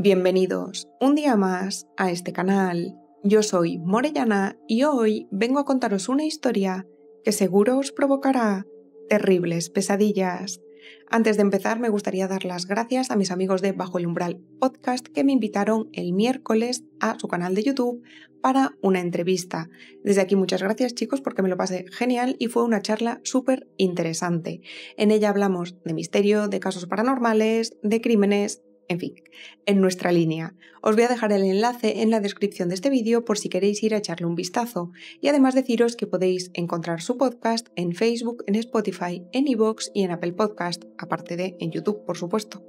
Bienvenidos un día más a este canal. Yo soy Morellana y hoy vengo a contaros una historia que seguro os provocará terribles pesadillas. Antes de empezar me gustaría dar las gracias a mis amigos de Bajo el Umbral Podcast que me invitaron el miércoles a su canal de YouTube para una entrevista. Desde aquí muchas gracias chicos porque me lo pasé genial y fue una charla súper interesante. En ella hablamos de misterio, de casos paranormales, de crímenes, en fin, en nuestra línea. Os voy a dejar el enlace en la descripción de este vídeo por si queréis ir a echarle un vistazo y además deciros que podéis encontrar su podcast en Facebook, en Spotify, en iVoox y en Apple Podcast, aparte de en YouTube, por supuesto.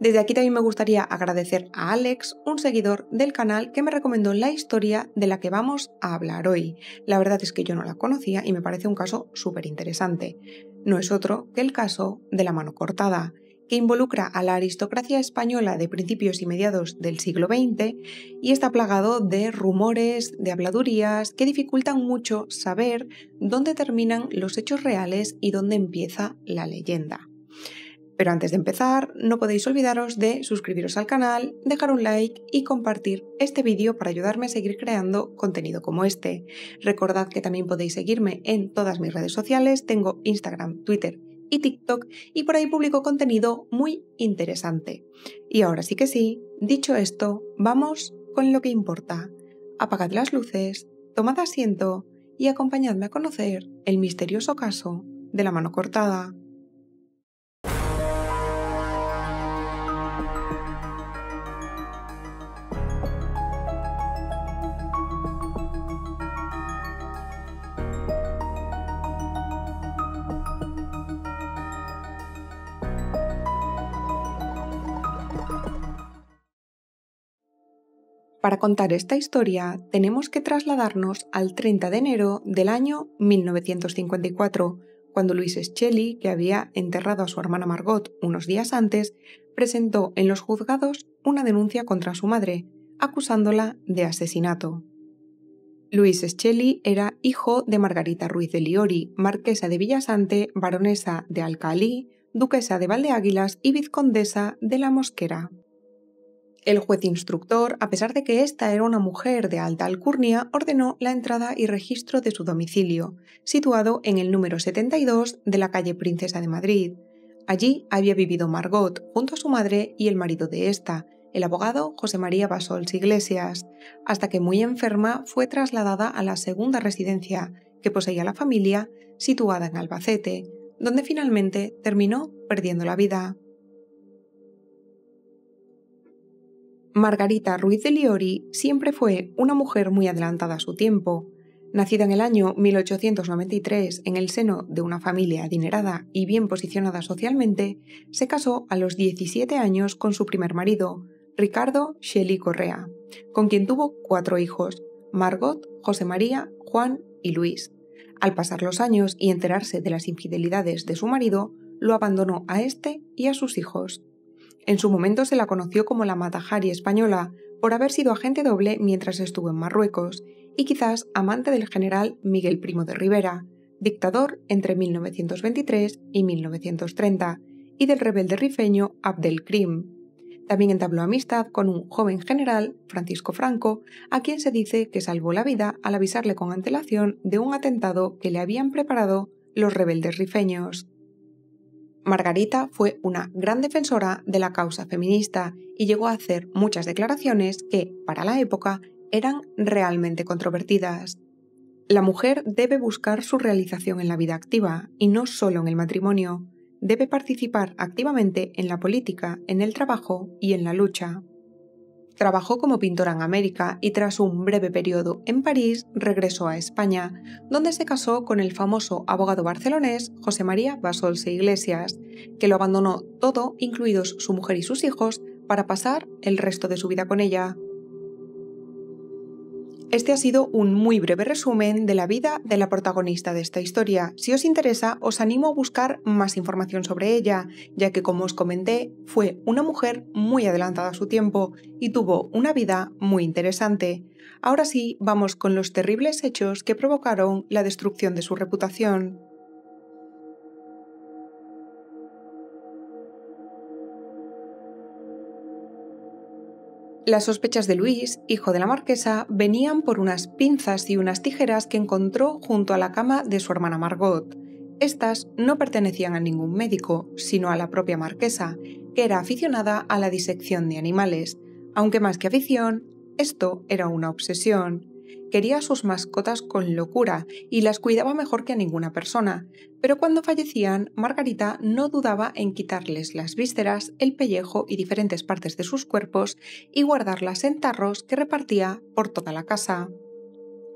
Desde aquí también me gustaría agradecer a Alex, un seguidor del canal, que me recomendó la historia de la que vamos a hablar hoy. La verdad es que yo no la conocía y me parece un caso súper interesante. No es otro que el caso de la mano cortada, que involucra a la aristocracia española de principios y mediados del siglo XX y está plagado de rumores, de habladurías que dificultan mucho saber dónde terminan los hechos reales y dónde empieza la leyenda. Pero antes de empezar, no podéis olvidaros de suscribiros al canal, dejar un like y compartir este vídeo para ayudarme a seguir creando contenido como este. Recordad que también podéis seguirme en todas mis redes sociales, tengo Instagram, Twitter y TikTok y por ahí publicó contenido muy interesante. Y ahora sí que sí, dicho esto, vamos con lo que importa. Apagad las luces, tomad asiento y acompañadme a conocer el misterioso caso de la mano cortada. Para contar esta historia tenemos que trasladarnos al 30 de enero del año 1954, cuando Luis Scheli, que había enterrado a su hermana Margot unos días antes, presentó en los juzgados una denuncia contra su madre, acusándola de asesinato. Luis Scheli era hijo de Margarita Ruiz de Liori, marquesa de Villasante, baronesa de Alcalí, duquesa de Valdeáguilas y vizcondesa de La Mosquera. El juez instructor, a pesar de que esta era una mujer de alta alcurnia, ordenó la entrada y registro de su domicilio, situado en el número 72 de la calle Princesa de Madrid. Allí había vivido Margot, junto a su madre y el marido de esta, el abogado José María Basols Iglesias, hasta que muy enferma fue trasladada a la segunda residencia que poseía la familia, situada en Albacete, donde finalmente terminó perdiendo la vida. Margarita Ruiz de Liori siempre fue una mujer muy adelantada a su tiempo. Nacida en el año 1893 en el seno de una familia adinerada y bien posicionada socialmente, se casó a los 17 años con su primer marido, Ricardo Shelley Correa, con quien tuvo cuatro hijos, Margot, José María, Juan y Luis. Al pasar los años y enterarse de las infidelidades de su marido, lo abandonó a este y a sus hijos. En su momento se la conoció como la Matajari española, por haber sido agente doble mientras estuvo en Marruecos, y quizás amante del general Miguel Primo de Rivera, dictador entre 1923 y 1930, y del rebelde rifeño Abdelkrim. También entabló amistad con un joven general, Francisco Franco, a quien se dice que salvó la vida al avisarle con antelación de un atentado que le habían preparado los rebeldes rifeños. Margarita fue una gran defensora de la causa feminista y llegó a hacer muchas declaraciones que, para la época, eran realmente controvertidas. La mujer debe buscar su realización en la vida activa y no solo en el matrimonio. Debe participar activamente en la política, en el trabajo y en la lucha. Trabajó como pintora en América y tras un breve periodo en París regresó a España, donde se casó con el famoso abogado barcelonés José María Basolse Iglesias, que lo abandonó todo, incluidos su mujer y sus hijos, para pasar el resto de su vida con ella. Este ha sido un muy breve resumen de la vida de la protagonista de esta historia. Si os interesa, os animo a buscar más información sobre ella, ya que como os comenté, fue una mujer muy adelantada a su tiempo y tuvo una vida muy interesante. Ahora sí, vamos con los terribles hechos que provocaron la destrucción de su reputación. Las sospechas de Luis, hijo de la marquesa, venían por unas pinzas y unas tijeras que encontró junto a la cama de su hermana Margot. Estas no pertenecían a ningún médico, sino a la propia marquesa, que era aficionada a la disección de animales, aunque más que afición, esto era una obsesión quería a sus mascotas con locura y las cuidaba mejor que a ninguna persona, pero cuando fallecían, Margarita no dudaba en quitarles las vísceras, el pellejo y diferentes partes de sus cuerpos y guardarlas en tarros que repartía por toda la casa.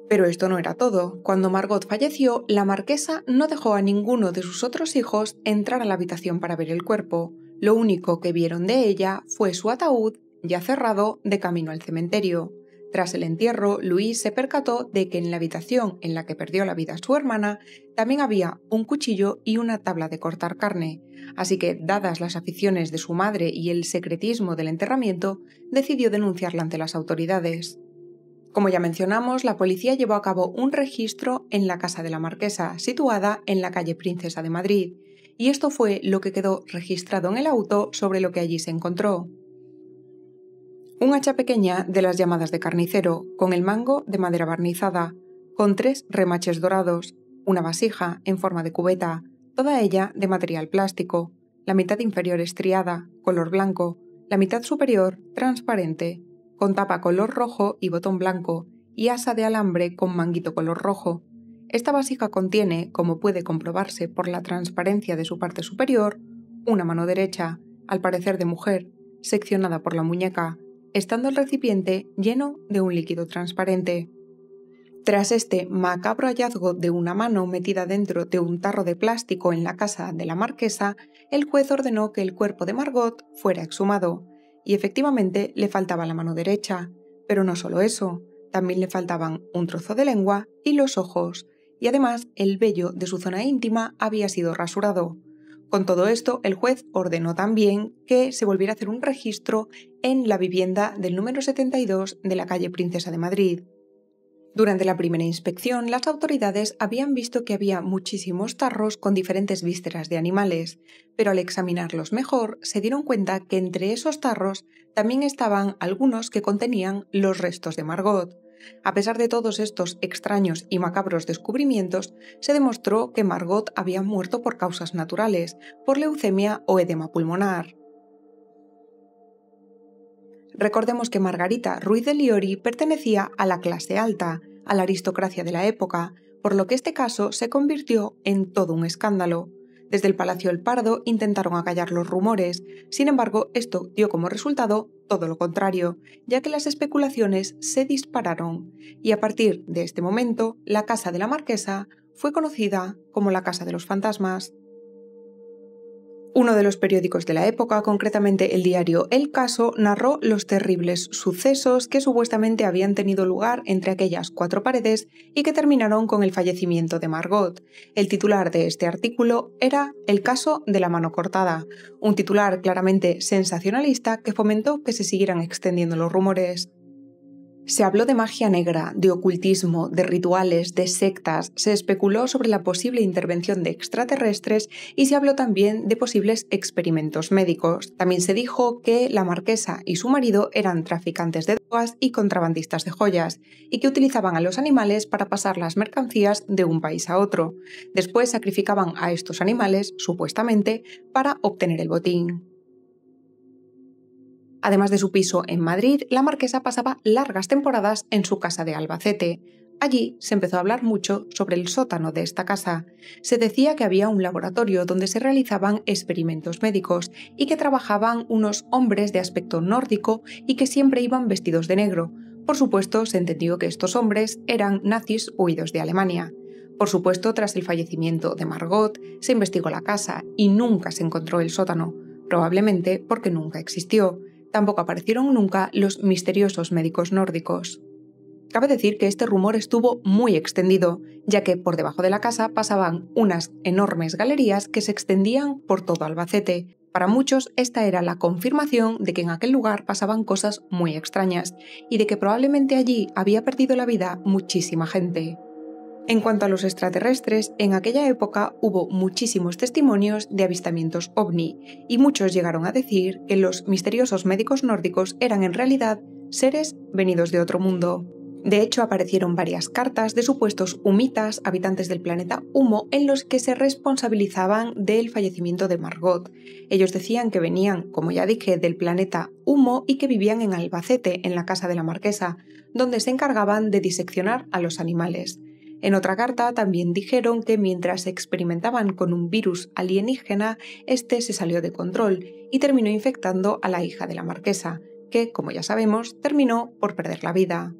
Pero esto no era todo. Cuando Margot falleció, la marquesa no dejó a ninguno de sus otros hijos entrar a la habitación para ver el cuerpo. Lo único que vieron de ella fue su ataúd, ya cerrado, de camino al cementerio. Tras el entierro, Luis se percató de que en la habitación en la que perdió la vida su hermana también había un cuchillo y una tabla de cortar carne, así que, dadas las aficiones de su madre y el secretismo del enterramiento, decidió denunciarla ante las autoridades. Como ya mencionamos, la policía llevó a cabo un registro en la casa de la marquesa, situada en la calle Princesa de Madrid, y esto fue lo que quedó registrado en el auto sobre lo que allí se encontró. Un hacha pequeña de las llamadas de carnicero, con el mango de madera barnizada, con tres remaches dorados, una vasija en forma de cubeta, toda ella de material plástico, la mitad inferior estriada, color blanco, la mitad superior transparente, con tapa color rojo y botón blanco, y asa de alambre con manguito color rojo. Esta vasija contiene, como puede comprobarse por la transparencia de su parte superior, una mano derecha, al parecer de mujer, seccionada por la muñeca, estando el recipiente lleno de un líquido transparente. Tras este macabro hallazgo de una mano metida dentro de un tarro de plástico en la casa de la marquesa, el juez ordenó que el cuerpo de Margot fuera exhumado, y efectivamente le faltaba la mano derecha. Pero no solo eso, también le faltaban un trozo de lengua y los ojos, y además el vello de su zona íntima había sido rasurado, con todo esto, el juez ordenó también que se volviera a hacer un registro en la vivienda del número 72 de la calle Princesa de Madrid. Durante la primera inspección, las autoridades habían visto que había muchísimos tarros con diferentes vísceras de animales, pero al examinarlos mejor se dieron cuenta que entre esos tarros también estaban algunos que contenían los restos de Margot. A pesar de todos estos extraños y macabros descubrimientos, se demostró que Margot había muerto por causas naturales, por leucemia o edema pulmonar. Recordemos que Margarita Ruiz de Liori pertenecía a la clase alta, a la aristocracia de la época, por lo que este caso se convirtió en todo un escándalo, desde el Palacio El Pardo intentaron acallar los rumores, sin embargo, esto dio como resultado todo lo contrario, ya que las especulaciones se dispararon, y a partir de este momento, la casa de la marquesa fue conocida como la casa de los fantasmas. Uno de los periódicos de la época, concretamente el diario El Caso, narró los terribles sucesos que supuestamente habían tenido lugar entre aquellas cuatro paredes y que terminaron con el fallecimiento de Margot. El titular de este artículo era El caso de la mano cortada, un titular claramente sensacionalista que fomentó que se siguieran extendiendo los rumores. Se habló de magia negra, de ocultismo, de rituales, de sectas, se especuló sobre la posible intervención de extraterrestres y se habló también de posibles experimentos médicos. También se dijo que la marquesa y su marido eran traficantes de drogas y contrabandistas de joyas, y que utilizaban a los animales para pasar las mercancías de un país a otro. Después sacrificaban a estos animales, supuestamente, para obtener el botín. Además de su piso en Madrid, la marquesa pasaba largas temporadas en su casa de Albacete. Allí se empezó a hablar mucho sobre el sótano de esta casa. Se decía que había un laboratorio donde se realizaban experimentos médicos y que trabajaban unos hombres de aspecto nórdico y que siempre iban vestidos de negro. Por supuesto, se entendió que estos hombres eran nazis huidos de Alemania. Por supuesto, tras el fallecimiento de Margot, se investigó la casa y nunca se encontró el sótano, probablemente porque nunca existió tampoco aparecieron nunca los misteriosos médicos nórdicos. Cabe decir que este rumor estuvo muy extendido, ya que por debajo de la casa pasaban unas enormes galerías que se extendían por todo Albacete. Para muchos esta era la confirmación de que en aquel lugar pasaban cosas muy extrañas y de que probablemente allí había perdido la vida muchísima gente. En cuanto a los extraterrestres, en aquella época hubo muchísimos testimonios de avistamientos ovni y muchos llegaron a decir que los misteriosos médicos nórdicos eran en realidad seres venidos de otro mundo. De hecho, aparecieron varias cartas de supuestos humitas, habitantes del planeta Humo, en los que se responsabilizaban del fallecimiento de Margot. Ellos decían que venían, como ya dije, del planeta Humo y que vivían en Albacete, en la casa de la marquesa, donde se encargaban de diseccionar a los animales. En otra carta también dijeron que mientras experimentaban con un virus alienígena, este se salió de control y terminó infectando a la hija de la marquesa, que, como ya sabemos, terminó por perder la vida.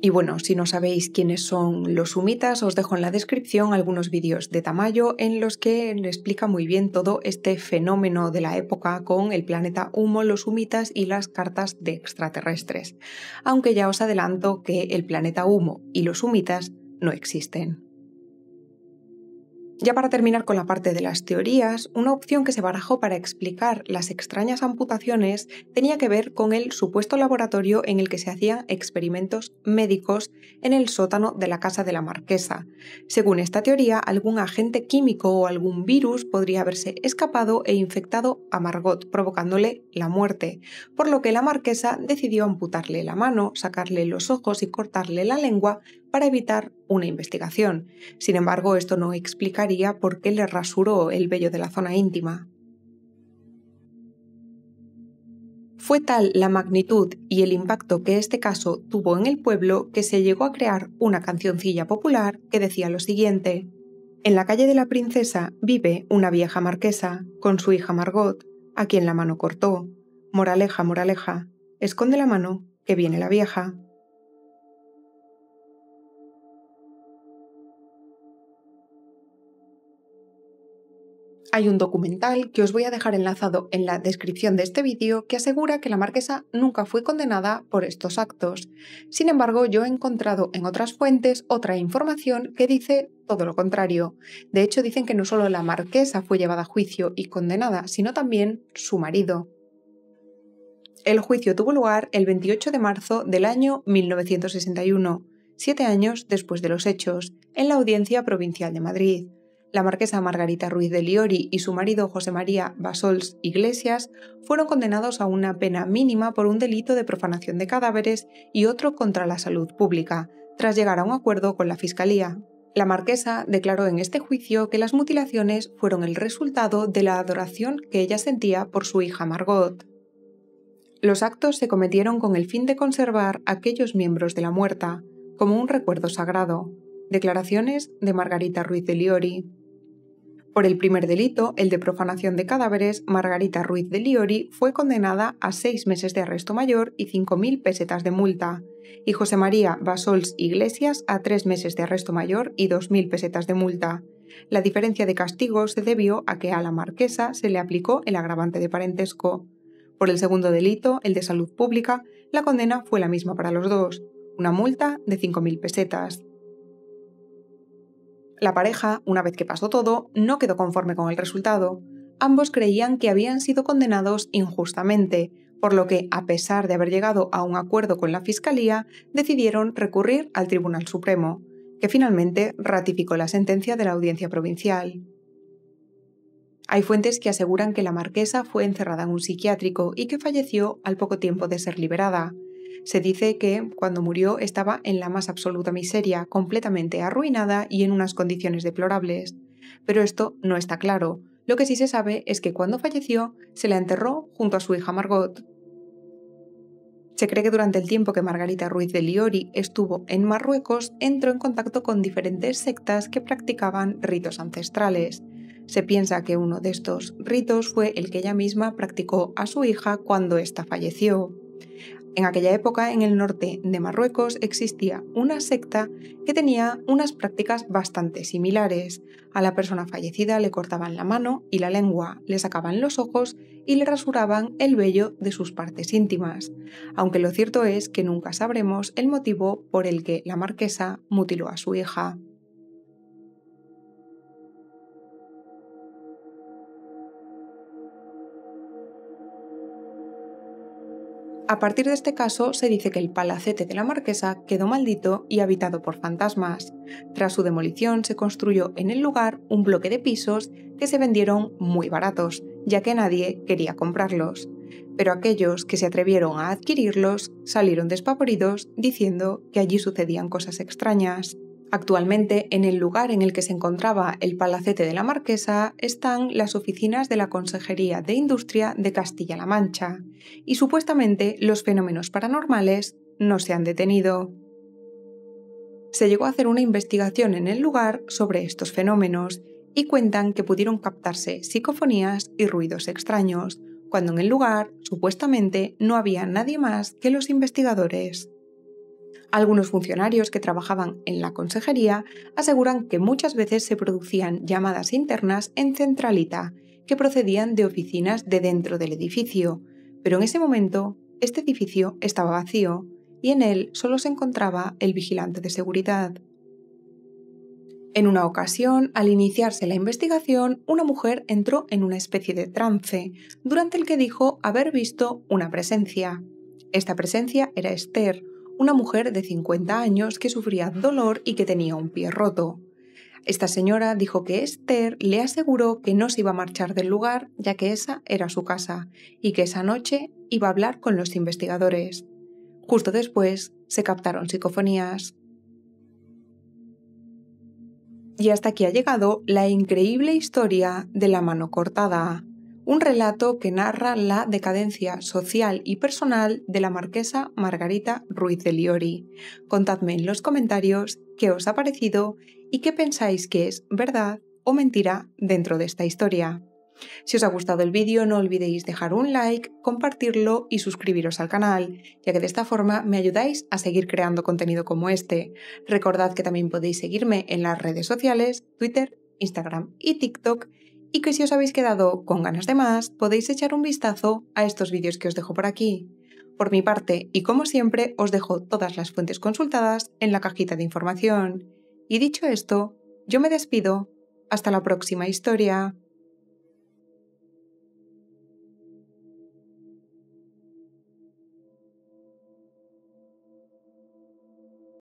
Y bueno, si no sabéis quiénes son los humitas, os dejo en la descripción algunos vídeos de Tamayo en los que explica muy bien todo este fenómeno de la época con el planeta humo, los humitas y las cartas de extraterrestres. Aunque ya os adelanto que el planeta humo y los humitas no existen. Ya para terminar con la parte de las teorías, una opción que se barajó para explicar las extrañas amputaciones tenía que ver con el supuesto laboratorio en el que se hacían experimentos médicos en el sótano de la casa de la marquesa. Según esta teoría, algún agente químico o algún virus podría haberse escapado e infectado a Margot, provocándole la muerte, por lo que la marquesa decidió amputarle la mano, sacarle los ojos y cortarle la lengua para evitar una investigación. Sin embargo, esto no explicaría por qué le rasuró el vello de la zona íntima. Fue tal la magnitud y el impacto que este caso tuvo en el pueblo que se llegó a crear una cancioncilla popular que decía lo siguiente. En la calle de la princesa vive una vieja marquesa, con su hija Margot, a quien la mano cortó. Moraleja, moraleja, esconde la mano, que viene la vieja. Hay un documental que os voy a dejar enlazado en la descripción de este vídeo que asegura que la marquesa nunca fue condenada por estos actos. Sin embargo, yo he encontrado en otras fuentes otra información que dice todo lo contrario. De hecho, dicen que no solo la marquesa fue llevada a juicio y condenada, sino también su marido. El juicio tuvo lugar el 28 de marzo del año 1961, siete años después de los hechos, en la Audiencia Provincial de Madrid. La marquesa Margarita Ruiz de Liori y su marido José María Basols Iglesias fueron condenados a una pena mínima por un delito de profanación de cadáveres y otro contra la salud pública, tras llegar a un acuerdo con la Fiscalía. La marquesa declaró en este juicio que las mutilaciones fueron el resultado de la adoración que ella sentía por su hija Margot. Los actos se cometieron con el fin de conservar aquellos miembros de la muerta, como un recuerdo sagrado. Declaraciones de Margarita Ruiz de Liori. Por el primer delito, el de profanación de cadáveres, Margarita Ruiz de Liori fue condenada a seis meses de arresto mayor y 5.000 pesetas de multa, y José María Basols Iglesias a tres meses de arresto mayor y 2.000 pesetas de multa. La diferencia de castigo se debió a que a la marquesa se le aplicó el agravante de parentesco. Por el segundo delito, el de salud pública, la condena fue la misma para los dos, una multa de 5.000 pesetas. La pareja, una vez que pasó todo, no quedó conforme con el resultado. Ambos creían que habían sido condenados injustamente, por lo que, a pesar de haber llegado a un acuerdo con la Fiscalía, decidieron recurrir al Tribunal Supremo, que finalmente ratificó la sentencia de la Audiencia Provincial. Hay fuentes que aseguran que la marquesa fue encerrada en un psiquiátrico y que falleció al poco tiempo de ser liberada, se dice que cuando murió estaba en la más absoluta miseria, completamente arruinada y en unas condiciones deplorables. Pero esto no está claro. Lo que sí se sabe es que cuando falleció se la enterró junto a su hija Margot. Se cree que durante el tiempo que Margarita Ruiz de Liori estuvo en Marruecos, entró en contacto con diferentes sectas que practicaban ritos ancestrales. Se piensa que uno de estos ritos fue el que ella misma practicó a su hija cuando ésta falleció. En aquella época, en el norte de Marruecos, existía una secta que tenía unas prácticas bastante similares. A la persona fallecida le cortaban la mano y la lengua, le sacaban los ojos y le rasuraban el vello de sus partes íntimas, aunque lo cierto es que nunca sabremos el motivo por el que la marquesa mutiló a su hija. A partir de este caso se dice que el palacete de la marquesa quedó maldito y habitado por fantasmas. Tras su demolición se construyó en el lugar un bloque de pisos que se vendieron muy baratos, ya que nadie quería comprarlos. Pero aquellos que se atrevieron a adquirirlos salieron despavoridos diciendo que allí sucedían cosas extrañas. Actualmente, en el lugar en el que se encontraba el Palacete de la Marquesa están las oficinas de la Consejería de Industria de Castilla-La Mancha, y supuestamente los fenómenos paranormales no se han detenido. Se llegó a hacer una investigación en el lugar sobre estos fenómenos y cuentan que pudieron captarse psicofonías y ruidos extraños, cuando en el lugar supuestamente no había nadie más que los investigadores. Algunos funcionarios que trabajaban en la consejería aseguran que muchas veces se producían llamadas internas en centralita, que procedían de oficinas de dentro del edificio, pero en ese momento este edificio estaba vacío y en él solo se encontraba el vigilante de seguridad. En una ocasión, al iniciarse la investigación, una mujer entró en una especie de trance, durante el que dijo haber visto una presencia. Esta presencia era Esther, una mujer de 50 años que sufría dolor y que tenía un pie roto. Esta señora dijo que Esther le aseguró que no se iba a marchar del lugar, ya que esa era su casa, y que esa noche iba a hablar con los investigadores. Justo después se captaron psicofonías. Y hasta aquí ha llegado la increíble historia de la mano cortada un relato que narra la decadencia social y personal de la marquesa Margarita Ruiz de Liori. Contadme en los comentarios qué os ha parecido y qué pensáis que es verdad o mentira dentro de esta historia. Si os ha gustado el vídeo no olvidéis dejar un like, compartirlo y suscribiros al canal, ya que de esta forma me ayudáis a seguir creando contenido como este. Recordad que también podéis seguirme en las redes sociales, Twitter, Instagram y TikTok y que si os habéis quedado con ganas de más, podéis echar un vistazo a estos vídeos que os dejo por aquí. Por mi parte, y como siempre, os dejo todas las fuentes consultadas en la cajita de información. Y dicho esto, yo me despido. Hasta la próxima historia.